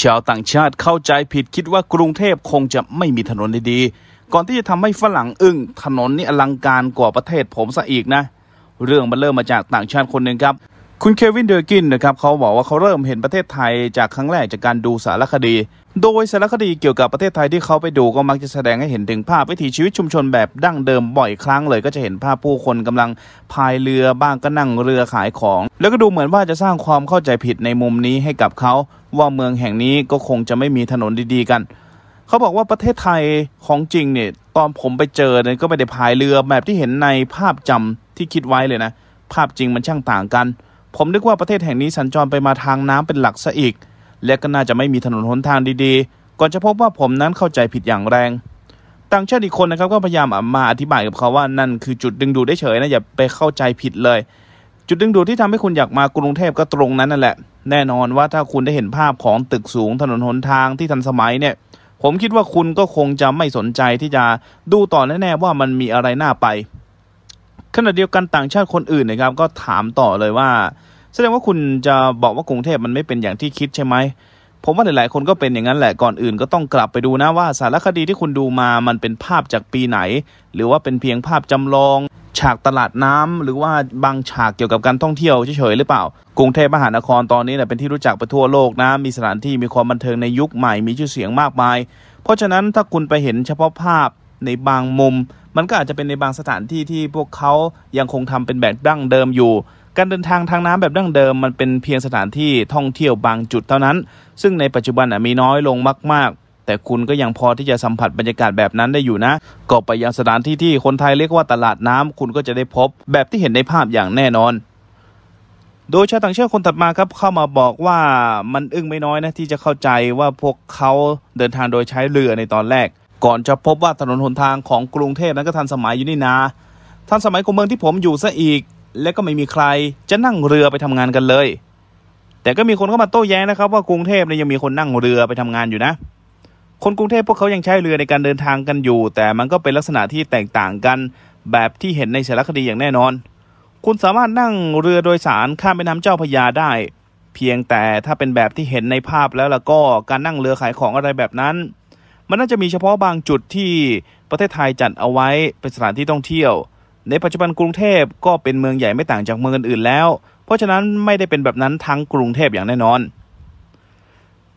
ชาวต่างชาติเข้าใจผิดคิดว่ากรุงเทพคงจะไม่มีถนนดีๆ ก่อนที่จะทำให้ฝรั่งอึง้งถนนนี่อลังการกว่าประเทศผมซะอีกนะ เรื่องมันเริ่มมาจากต่างชาติคนหนึ่งครับ คุณเควินเดอร์กินนะครับเขาบอกว่าเขาเริ่มเห็นประเทศไทยจากครั้งแรกจากการดูสารคดีโดยสารคดีเกี่ยวกับประเทศไทยที่เขาไปดูก็มักจะแสดงให้เห็นถึงภาพวิถีชีวิตชุมชนแบบดั้งเดิมบ่อยครั้งเลย ก็จะเห็นภาพผู้คนกำลังพายเรือบ้างก็นั่งเรือขายของ แล้วก็ดูเหมือนว่าจะสร้างความเข้าใจผิดในมุมนี้ให้กับเขา ว่าเมืองแห่งนี้ก็คงจะไม่มีถนนดีๆกัน เขาบอกว่าประเทศไทยของจริงเนี่ยตอนผมไปเจอเนี่ยก็ไม่ได้พายเรือแบบที่เห็นในภาพจำที่คิดไว้เลยนะภาพจริงมันช่างต่างกัน ผมนึกว่าประเทศแห่งนี้สัญจรไปมาทางน้ำเป็นหลักซะอีกและก็น่าจะไม่มีถนนหนทางดีๆ ก่อนจะพบว่าผมนั้นเข้าใจผิดอย่างแรง ต่างชาติอีกคนนะครับก็พยายามมาอธิบายกับเขาว่านั่นคือจุดดึงดูดได้เฉยนะอย่าไปเข้าใจผิดเลย จุดดึงดูดที่ทำให้คุณอยากมากรุงเทพก็ตรงนั้นนั่นแหละ แน่นอนว่าถ้าคุณได้เห็นภาพของตึกสูงถนนหนทางที่ทันสมัยเนี่ย ผมคิดว่าคุณก็คงจะไม่สนใจที่จะดูต่อแน่ๆ ว่ามันมีอะไรน่าไป ขณะเดียวกันต่างชาติคนอื่นนะครับก็ถามต่อเลยว่าแสดงว่าคุณจะบอกว่ากรุงเทพมันไม่เป็นอย่างที่คิดใช่ไหมผมว่าหลาย ๆ คนก็เป็นอย่างนั้นแหละก่อนอื่นก็ต้องกลับไปดูนะว่าสารคดีที่คุณดูมามันเป็นภาพจากปีไหน หรือว่าเป็นเพียงภาพจำลอง ฉากตลาดน้ำ หรือว่าบางฉากเกี่ยวกับการท่องเที่ยวเฉย ๆ หรือเปล่า กรุงเทพมหานครตอนนี้เป็นที่รู้จักไปทั่วโลกนะ มีสถานที่มีความบันเทิงในยุคใหม่มีชื่อเสียงมากมาย เพราะฉะนั้นถ้าคุณไปเห็นเฉพาะภาพในบางมุม มันก็อาจจะเป็นในบางสถานที่ที่พวกเขายังคงทำเป็นแบบดั้งเดิมอยู่การเดินทางทางน้ำแบบดั้งเดิมมันเป็นเพียงสถานที่ท่องเที่ยวบางจุดเท่านั้น ซึ่งในปัจจุบันมีน้อยลงมากๆ แต่คุณก็ยังพอที่จะสัมผัสบรรยากาศแบบนั้นได้อยู่นะ ก็ไปยังสถานที่ที่คนไทยเรียกว่าตลาดน้ำคุณก็จะได้พบแบบที่เห็นในภาพอย่างแน่นอน โดยชาวต่างชาติคนถัดมาครับเข้ามาบอกว่ามันอึ้งไม่น้อยนะ ที่จะเข้าใจว่าพวกเขาเดินทางโดยใช้เรือในตอนแรก ก่อนจะพบว่าถนนหนทางของกรุงเทพนั้นก็ทันสมัยอยู่นี่นาทันสมัยของเมืองที่ผมอยู่ซะอีกและก็ไม่มีใครจะนั่งเรือไปทำงานกันเลย แต่ก็มีคนเข้ามาโต้แย้งนะครับ ว่ากรุงเทพเนี่ยยังมีคนนั่งเรือไปทำงานอยู่นะ คนกรุงเทพพวกเขายังใช้เรือในการเดินทางกันอยู่ แต่มันก็เป็นลักษณะที่แตกต่างกันแบบที่เห็นในสารคดีอย่างแน่นอน คุณสามารถนั่งเรือโดยสารข้ามแม่น้ำเจ้าพยาได้ เพียงแต่ถ้าเป็นแบบที่เห็นในภาพแล้วล่ะก็การนั่งเรือขายของอะไรแบบนั้น มันน่าจะมีเฉพาะบางจุดที่ประเทศไทยจัดเอาไว้เป็นสถานที่ท่องเที่ยวในปัจจุบันกรุงเทพก็เป็นเมืองใหญ่ไม่ต่างจากเมืองอื่นแล้ว เพราะฉะนั้นไม่ได้เป็นแบบนั้นทั้งกรุงเทพอย่างแน่นอน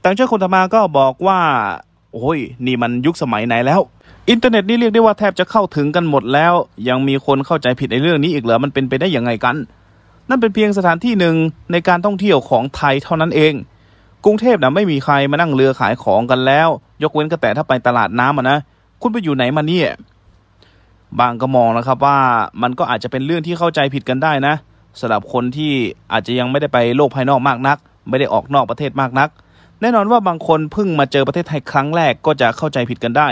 ต่างชาติคนธรรมาก็บอกว่า โอ้ย นี่มันยุคสมัยไหนแล้ว อินเทอร์เน็ตนี่เรียกได้ว่าแทบจะเข้าถึงกันหมดแล้ว ยังมีคนเข้าใจผิดในเรื่องนี้อีกเหรอมันเป็นไปได้อย่างไงกัน นั่นเป็นเพียงสถานที่หนึ่งในการท่องเที่ยวของไทยเท่านั้นเอง กรุงเทพนะไม่มีใครมานั่งเรือขายของกันแล้ว ยกเว้นก็แต่ถ้าไปตลาดน้ำนะ คุณไปอยู่ไหนมาเนี่ยบางก็มองนะครับว่ามันก็อาจจะเป็นเรื่องที่เข้าใจผิดกันได้นะสำหรับคนที่อาจจะยังไม่ได้ไปโลกภายนอกมากนัก ไม่ได้ออกนอกประเทศมากนัก แน่นอนว่าบางคนเพิ่งมาเจอประเทศไทยครั้งแรกก็จะเข้าใจผิดกันได้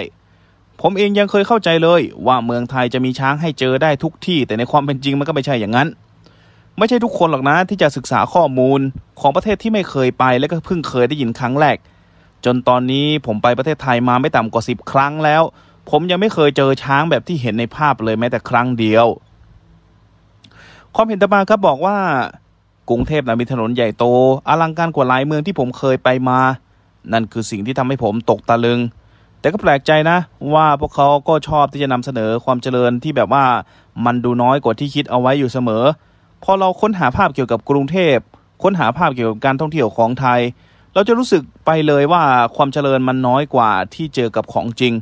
ผมเองยังเคยเข้าใจเลย ว่าเมืองไทยจะมีช้างให้เจอได้ทุกที่ แต่ในความเป็นจริงมันก็ไม่ใช่อย่างนั้น ไม่ใช่ทุกคนหรอกนะที่จะศึกษาข้อมูลของประเทศที่ไม่เคยไป และก็เพิ่งเคยได้ยินครั้งแรกจนตอนนี้ผมไปประเทศไทยมาไม่ต่ำกว่า10ครั้งแล้วผมยังไม่เคยเจอช้างแบบที่เห็นในภาพเลยแม้แต่ครั้งเดียว ความเห็นตมาครับบอกว่า กรุงเทพนะมีถนนใหญ่โต อลังการกว่าหลายเมืองที่ผมเคยไปมา นั่นคือสิ่งที่ทำให้ผมตกตะลึง แต่ก็แปลกใจนะ ว่าพวกเขาก็ชอบที่จะนำเสนอความเจริญที่แบบว่ามันดูน้อยกว่าที่คิดเอาไว้อยู่เสมอ พอเราค้นหาภาพเกี่ยวกับกรุงเทพค้นหาภาพเกี่ยวกับการท่องเที่ยวของไทย เราจะรู้สึกไปเลยว่าความเจริญมันน้อยกว่าที่เจอกับของจริง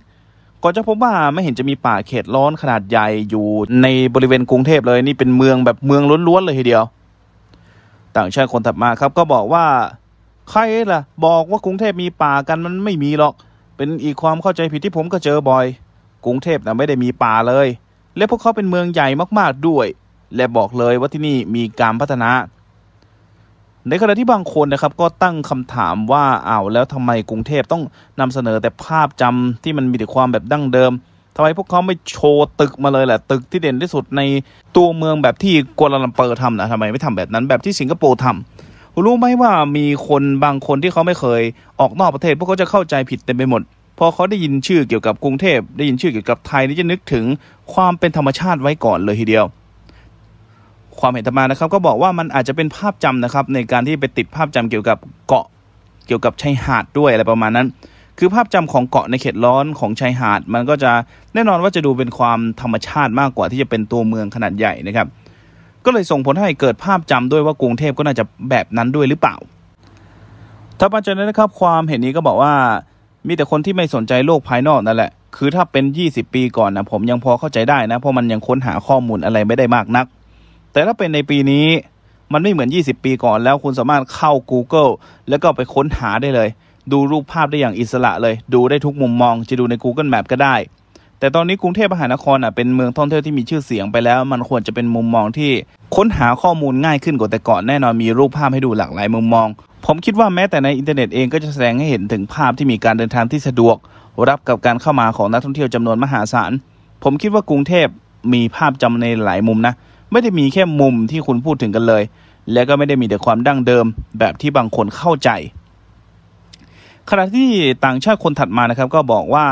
ก็จะพบว่าไม่เห็นจะมีป่าเขตร้อนขนาดใหญ่อยู่ในบริเวณกรุงเทพเลยนี่เป็นเมืองแบบเมืองล้วนๆเลยทีเดียว ต่างชาติคนถัดมาครับก็บอกว่าใครล่ะบอกว่ากรุงเทพมีป่ากันมันไม่มีหรอก เป็นอีกความเข้าใจผิดที่ผมก็เจอบ่อย กรุงเทพนะไม่ได้มีป่าเลย และพวกเขาเป็นเมืองใหญ่มากๆด้วย และบอกเลยว่าที่นี่มีการพัฒนาในขณะที่บางคนนะครับก็ตั้งคำถามว่าอ้าวแล้วทำไมกรุงเทพต้องนำเสนอแต่ภาพจำที่มันมีแต่ความแบบดั้งเดิมทำไมพวกเขาไม่โชว์ตึกมาเลยแหละตึกที่เด่นที่สุดในตัวเมืองแบบที่กัวลาลัมเปอร์ทำนะทำไมไม่ทำแบบนั้นแบบที่สิงคโปร์ทำรู้ไหมว่ามีคนบางคนที่เขาไม่เคย ออกนอกประเทศ พวกเขาจะเข้าใจผิดเต็มไปหมดพอเขาได้ยินชื่อเกี่ยวกับกรุงเทพได้ยินชื่อเกี่ยวกับไทยนี่จะนึกถึง ความเป็นธรรมชาติไว้ก่อนเลยทีเดียวความเห็นธรรมานะครับก็บอกว่ามันอาจจะเป็นภาพจำนะครับในการที่ไปติดภาพจำเกี่ยวกับเกาะเกี่ยวกับชายหาดด้วยอะไรประมาณนั้น คือภาพจำของเกาะในเขตร้อนของชายหาดมันก็จะแน่นอนว่าจะดูเป็นความธรรมชาติมากกว่าที่จะเป็นตัวเมืองขนาดใหญ่นะครับ ก็เลยส่งผลให้เกิดภาพจำด้วยว่ากรุงเทพก็น่าจะแบบนั้นด้วยหรือเปล่า ถ้าปัจจัยนั้นนะครับความเห็นนี้ก็บอกว่ามีแต่คนที่ไม่สนใจโลกภายนอกนั่นแหละ คือถ้าเป็น 20 ปีก่อนนะผมยังพอเข้าใจได้นะเพราะมันยังค้นหาข้อมูลอะไรไม่ได้มากนักแต่ถ้าเป็นในปีนี้มันไม่เหมือน 20 ปีก่อนแล้วคุณสามารถเข้า Google แล้วก็ไปค้นหาได้เลย ดูรูปภาพได้อย่างอิสระเลยดูได้ทุกมุมมอง จะดูใน Google Map ก็ได้ แต่ตอนนี้กรุงเทพมหานครอ่ะเป็นเมืองท่องเที่ยวที่มีชื่อเสียงไปแล้ว มันควรจะเป็นมุมมองที่ค้นหาข้อมูลง่ายขึ้นกว่าแต่ก่อนแน่นอนมีรูปภาพให้ดูหลากหลายมุมมอง ผมคิดว่าแม้แต่ในอินเทอร์เน็ตเองก็จะแสดงให้เห็นถึงภาพที่มีการเดินทางที่สะดวกรับกับการเข้ามาของนักท่องเที่ยวจำนวนมหาศาลผมคิดว่ากรุงเทพมีภาพจำในหลายมุมนะไม่ได้มีแค่มุมที่คุณพูดถึงกันเลย และก็ไม่ได้มีแต่ความดั้งเดิมแบบที่บางคนเข้าใจ ขณะที่ต่างชาติคนถัดมานะครับก็บอกว่า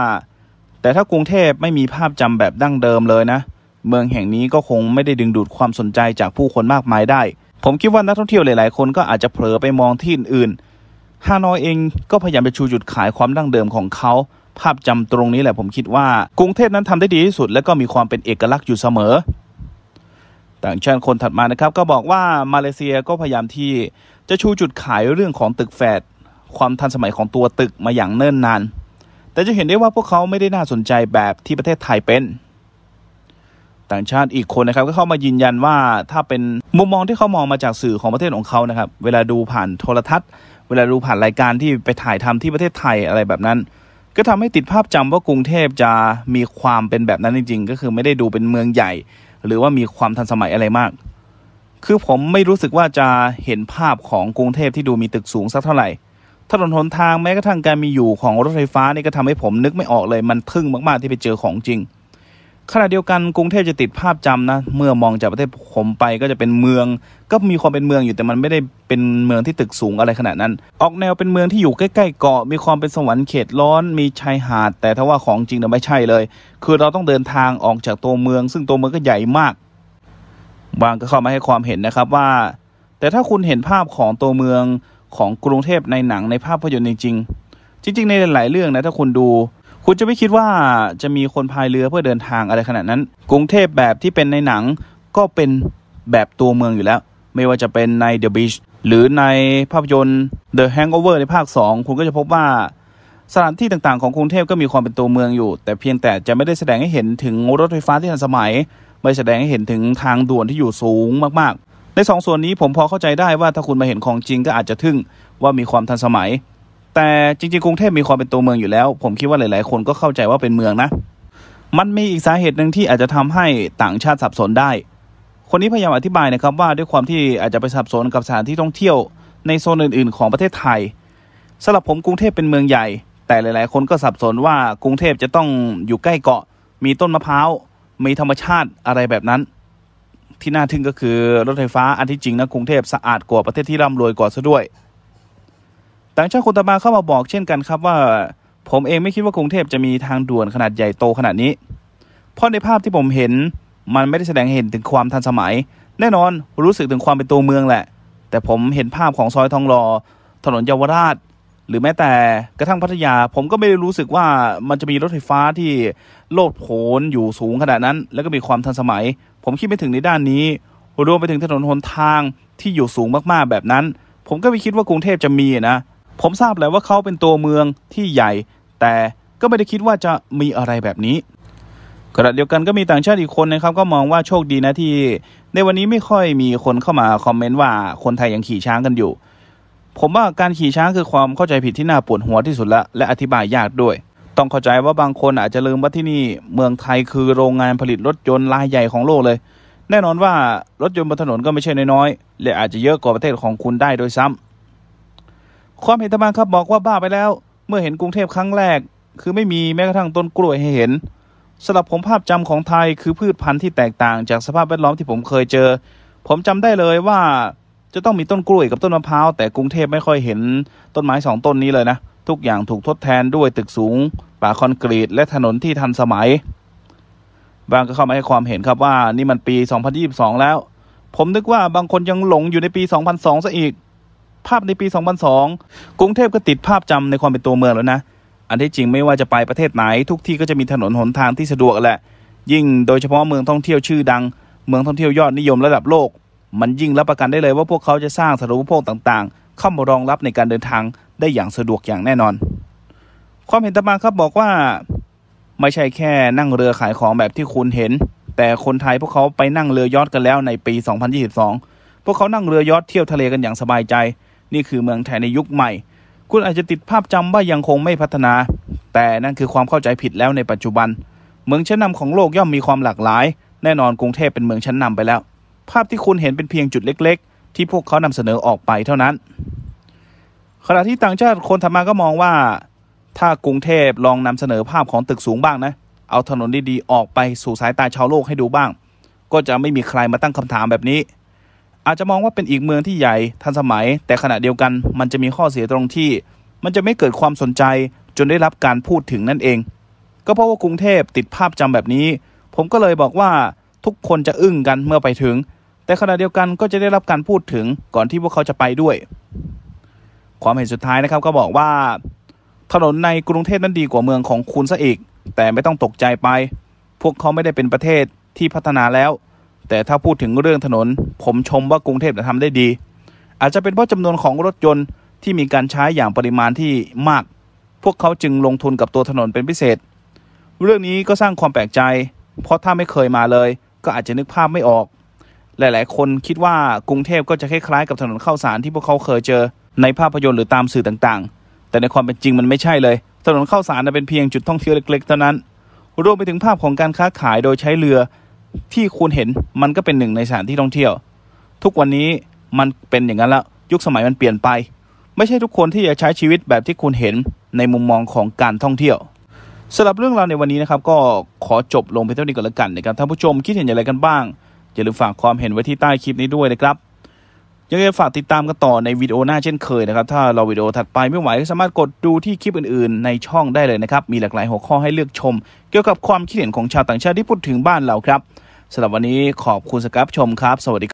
แต่ถ้ากรุงเทพไม่มีภาพจำแบบดั้งเดิมเลยนะเมืองแห่งนี้ก็คงไม่ได้ดึงดูดความสนใจจากผู้คนมากมายได้ ผมคิดว่านักท่องเที่ยวหลายๆ คนก็อาจจะเผลอไปมองที่อื่นฮานอยเองก็พยายามไปชูจุดขายความดั้งเดิมของเขา ภาพจำตรงนี้แหละผมคิดว่า กรุงเทพนั้นทำได้ดีที่สุดและก็มีความเป็นเอกลักษณ์อยู่เสมอต่างชาติคนถัดมานะครับก็บอกว่ามาเลเซียก็พยายามที่จะชูจุดขายเรื่องของตึกแฝด ความทันสมัยของตัวตึกมาอย่างเนิ่นนานแต่จะเห็นได้ว่าพวกเขาไม่ได้น่าสนใจแบบที่ประเทศไทยเป็น ต่างชาติอีกคนนะครับก็เข้ามายืนยันว่าถ้าเป็นมุมมองที่เขามองมาจากสื่อของประเทศของเขานะครับ เวลาดูผ่านโทรทัศน์ เวลาดูผ่านรายการที่ไปถ่ายทำที่ประเทศไทยอะไรแบบนั้น ก็ทำให้ติดภาพจำว่ากรุงเทพจะมีความเป็นแบบนั้นจริง ๆ ก็คือไม่ได้ดูเป็นเมืองใหญ่หรือว่ามีความทันสมัยอะไรมาก คือผมไม่รู้สึกว่าจะเห็นภาพของกรุงเทพที่ดูมีตึกสูงสักเท่าไหร่ ถนนหนทางแม้กระทั่งการมีอยู่ของรถไฟฟ้านี่ก็ทำให้ผมนึกไม่ออกเลยมันทึ่งมาก ๆที่ไปเจอของจริงขณะเดียวกันกรุงเทพจะติดภาพจำนะ เมื่อมองจากประเทศผมไปก็จะเป็นเมือง ก็มีความเป็นเมืองอยู่แต่มันไม่ได้เป็นเมืองที่ตึกสูงอะไรขนาดนั้น ออกแนวเป็นเมืองที่อยู่ใกล้ ๆ เกาะมีความเป็นสวรรค์เขตร้อนมีชายหาด แต่ถ้าว่าของจริงเนี่ยไม่ใช่เลย คือเราต้องเดินทางออกจากตัวเมือง ซึ่งตัวเมืองก็ใหญ่มาก บางก็เข้ามาให้ความเห็นนะครับว่า แต่ถ้าคุณเห็นภาพของตัวเมืองของกรุงเทพในหนังในภาพยนตร์จริงจริง ๆ ในหลายเรื่องนะถ้าคุณดูคุณจะไม่คิดว่าจะมีคนพายเรือเพื่อเดินทางอะไรขนาดนั้น กรุงเทพแบบที่เป็นในหนังก็เป็นแบบตัวเมืองอยู่แล้ว ไม่ว่าจะเป็นใน The Beach หรือในภาพยนตร์ The Hangover ในภาค 2 คุณก็จะพบว่า สถานที่ต่างๆของกรุงเทพก็มีความเป็นตัวเมืองอยู่ แต่เพียงแต่จะไม่ได้แสดงให้เห็นถึงรถไฟฟ้าที่ทันสมัย ไม่แสดงให้เห็นถึงทางด่วนที่อยู่สูงมาก ๆ ใน2สส่วนนี้ผมพอเข้าใจได้ว่าถ้าคุณมาเห็นของจริงก็อาจจะทึ่งว่ามีความทันสมัยแต่จริงๆ กรุงเทพมีความเป็นตัวเมืองอยู่แล้ว ผมคิดว่าหลายๆคนก็เข้าใจว่าเป็นเมืองนะ มันมีอีกสาเหตุหนึ่งที่อาจจะทำให้ต่างชาติสับสนได้ คนนี้พยายามอธิบายนะครับว่าด้วยความที่อาจจะไปสับสนกับสถานที่ท่องเที่ยวในโซนอื่นๆของประเทศไทยสำหรับผมกรุงเทพเป็นเมืองใหญ่ แต่หลายๆคนก็สับสนว่ากรุงเทพจะต้องอยู่ใกล้เกาะ มีต้นมะพร้าวมีธรรมชาติอะไรแบบนั้น ที่น่าทึ่งก็คือรถไฟฟ้าอันที่จริงนะกรุงเทพสะอาดกว่าประเทศที่ร่ำรวยกว่าซะด้วยต่างชาติคนตาบาเข้ามาบอกเช่นกันครับว่า ผมเองไม่คิดว่ากรุงเทพจะมีทางด่วนขนาดใหญ่โตขนาดนี้เพราะในภาพที่ผมเห็นมันไม่ได้แสดงเห็นถึงความทันสมัย แน่นอนรู้สึกถึงความเป็นตัวเมืองแหละ แต่ผมเห็นภาพของซอยทองรอถนนเยาวราชหรือแม้แต่กระทั่งพัทยา ผมก็ไม่ได้รู้สึกว่ามันจะมีรถไฟฟ้าที่โลดโผนอยู่สูงขนาดนั้น แล้วก็มีความทันสมัย ผมคิดไม่ถึงในด้านนี้รวมไปถึงถนนหนทางที่อยู่สูงมากๆแบบนั้น ผมก็ไม่คิดว่ากรุงเทพจะมีนะผมทราบแล้วว่าเขาเป็นตัวเมืองที่ใหญ่ แต่ก็ไม่ได้คิดว่าจะมีอะไรแบบนี้ขณะเดียวกันก็มีต่างชาติอีกคนนะครับก็มองว่าโชคดีนะที่ ในวันนี้ไม่ค่อยมีคนเข้ามาคอมเมนต์ว่าคนไทยยังขี่ช้างกันอยู่ ผมว่าการขี่ช้างคือความเข้าใจผิดที่น่าปวดหัวที่สุดละและอธิบายยากด้วย ต้องเข้าใจว่าบางคนอาจจะลืมว่าที่นี่เมืองไทยคือโรงงานผลิตรถยนต์รายใหญ่ของโลกเลย แน่นอนว่ารถยนต์บนถนนก็ไม่ใช่น้อยๆและอาจจะเยอะกว่าประเทศของคุณได้โดยซ้ำความเห็นตะานครับบอกว่าบ้าไปแล้ว เมื่อเห็นกรุงเทพครั้งแรก คือไม่มีแม้กระทั่งต้นกล้วยให้เห็นสำหรับผมภาพจำของไทยคือพืชพันธุ์ที่แตกต่าง จากสภาพแวดล้อมที่ผมเคยเจอ ผมจำได้เลยว่าจะต้องมีต้นกล้วยกับต้นมะพร้าวแต่กรุงเทพไม่ค่อยเห็นต้นไม้สองต้นนี้เลยนะ ทุกอย่างถูกทดแทนด้วยตึกสูง ป่าคอนกรีต และถนนที่ทันสมัย บางก็เข้ามาให้ความเห็นครับว่านี่มันปี 2022 แล้ว ผมนึกว่าบางคนยังหลงอยู่ในปี2002ซะอีกภาพในปี 2002กรุงเทพก็ติดภาพจำในความเป็นตัวเมืองแล้วนะ อันที่จริงไม่ว่าจะไปประเทศไหนทุกที่ก็จะมีถนนหนทางที่สะดวกแหละ ยิ่งโดยเฉพาะเมืองท่องเที่ยวชื่อดัง เมืองท่องเที่ยวยอดนิยมระดับโลก มันยิ่งรับประกันได้เลยว่าพวกเขาจะสร้างสาธารณูปโภคต่างๆ เข้ามารองรับในการเดินทางได้อย่างสะดวกอย่างแน่นอน ความเห็นตามาครับบอกว่าไม่ใช่แค่นั่งเรือขายของแบบที่คุณเห็น แต่คนไทยพวกเขาไปนั่งเรือยอทกันแล้วในปี 2022 พวกเขานั่งเรือยอทเที่ยวทะเลกันอย่างสบายใจนี่คือเมืองไทยในยุคใหม่ คุณอาจจะติดภาพจำว่ายังคงไม่พัฒนา แต่นั่นคือความเข้าใจผิดแล้วในปัจจุบัน เมืองชั้นนาของโลกย่อมมีความหลากหลาย แน่นอนกรุงเทพเป็นเมืองชั้นนำไปแล้ว ภาพที่คุณเห็นเป็นเพียงจุดเล็กๆ ที่พวกเขานำเสนอออกไปเท่านั้น ขณะที่ต่างชาติ คนทำมาก็มองว่า ถ้ากรุงเทพลองนำเสนอภาพของตึกสูงบ้างนะ เอาถนนดีๆออกไปสู่สายตาชาวโลกให้ดูบ้าง ก็จะไม่มีใครมาตั้งคำถามแบบนี้อาจจะมองว่าเป็นอีกเมืองที่ใหญ่ทันสมัย แต่ขณะเดียวกันมันจะมีข้อเสียตรงที่ มันจะไม่เกิดความสนใจจนได้รับการพูดถึงนั่นเอง ก็เพราะว่ากรุงเทพติดภาพจำแบบนี้ ผมก็เลยบอกว่าทุกคนจะอึ้งกันเมื่อไปถึง แต่ขณะเดียวกันก็จะได้รับการพูดถึงก่อนที่พวกเขาจะไปด้วย ความเห็นสุดท้ายนะครับก็บอกว่าถนนในกรุงเทพนั้นดีกว่าเมืองของคุณซะอีก แต่ไม่ต้องตกใจไป พวกเขาไม่ได้เป็นประเทศที่พัฒนาแล้วแต่ถ้าพูดถึงเรื่องถนนผมชมว่ากรุงเทพทำได้ดี อาจจะเป็นเพราะจำนวนของรถยนต์ที่มีการใช้อย่างปริมาณที่มาก พวกเขาจึงลงทุนกับตัวถนนเป็นพิเศษ เรื่องนี้ก็สร้างความแปลกใจ เพราะถ้าไม่เคยมาเลย ก็อาจจะนึกภาพไม่ออกหลาย ๆ คนคิดว่ากรุงเทพก็จะคล้าย ๆ กับถนนข้าวสารที่พวกเขาเคยเจอ ในภาพยนตร์หรือตามสื่อต่าง ๆ แต่ในความเป็นจริงมันไม่ใช่เลย ถนนข้าวสารเป็นเพียงจุดท่องเที่ยวเล็ก ๆ เท่านั้นรวมไปถึงภาพของการค้าขายโดยใช้เรือที่คุณเห็นมันก็เป็นหนึ่งในสถานที่ท่องเที่ยว ทุกวันนี้มันเป็นอย่างนั้นแล้วยุคสมัยมันเปลี่ยนไป ไม่ใช่ทุกคนที่จะใช้ชีวิตแบบที่คุณเห็นในมุมมองของการท่องเที่ยว สำหรับเรื่องราวในวันนี้นะครับก็ขอจบลงเพียงเท่านี้ก่อนละกันนะครับท่านผู้ชมคิดเห็นอย่างไรกันบ้าง อย่าลืมฝากความเห็นไว้ที่ใต้คลิปนี้ด้วยนะครับยังไงฝากติดตามกันต่อในวิดีโอหน้าเช่นเคยนะครับถ้าเราวิดีโอถัดไปไม่ไหวก็สามารถกดดูที่คลิปอื่น ๆ ในช่องได้เลยนะครับมีหลากหลายหัวข้อให้เลือกชม เกี่ยวกับความคิดเห็นของชาวต่างชาติที่พูดถึงบ้านเราครับสำหรับวันนี้ขอบคุณสกับชมครับสวัสดี